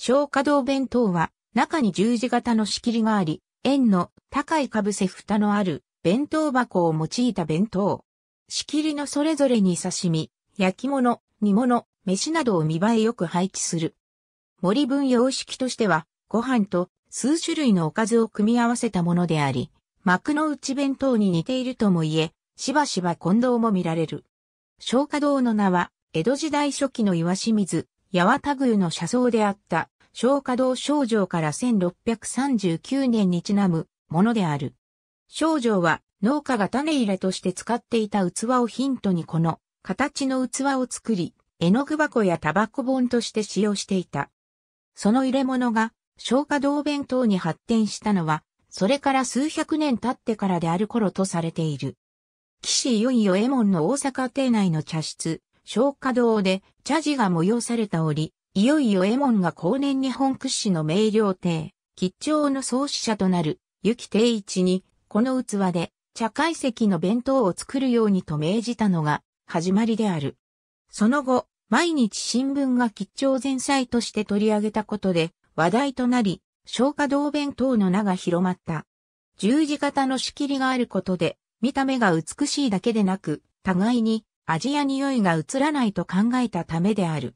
消化道弁当は、中に十字型の仕切りがあり、円の高いかぶせ蓋のある弁当箱を用いた弁当。仕切りのそれぞれに刺身、焼き物、煮物、飯などを見栄えよく配置する。森分様式としては、ご飯と数種類のおかずを組み合わせたものであり、幕の内弁当に似ているとも言え、しばしば混同も見られる。消化道の名は、江戸時代初期の岩清水、八幡宮の車窓であった、小華道少女から1639年にちなむものである。少女は農家が種入れとして使っていた器をヒントにこの形の器を作り、絵の具箱やタバコ本として使用していた。その入れ物が小華道弁当に発展したのは、それから数百年経ってからである頃とされている。岸いよいよ衛門の大阪邸内の茶室、松花堂で茶事が催された折、いよいよエモンが後年日本屈指の名料亭、吉兆の創始者となる、ゆき定一に、この器で茶会席の弁当を作るようにと命じたのが、始まりである。その後、毎日新聞が吉兆前菜として取り上げたことで、話題となり、消化道弁当の名が広まった。十字型の仕切りがあることで、見た目が美しいだけでなく、互いに味や匂いが移らないと考えたためである。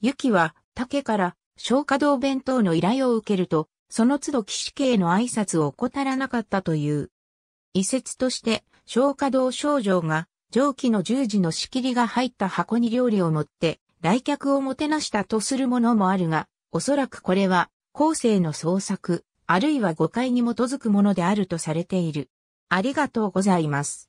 ユキは竹から消化堂弁当の依頼を受けると、その都度騎士系の挨拶を怠らなかったという。遺説として、消化堂少女が上記の十字の仕切りが入った箱に料理を持って来客をもてなしたとするものもあるが、おそらくこれは後世の創作、あるいは誤解に基づくものであるとされている。ありがとうございます。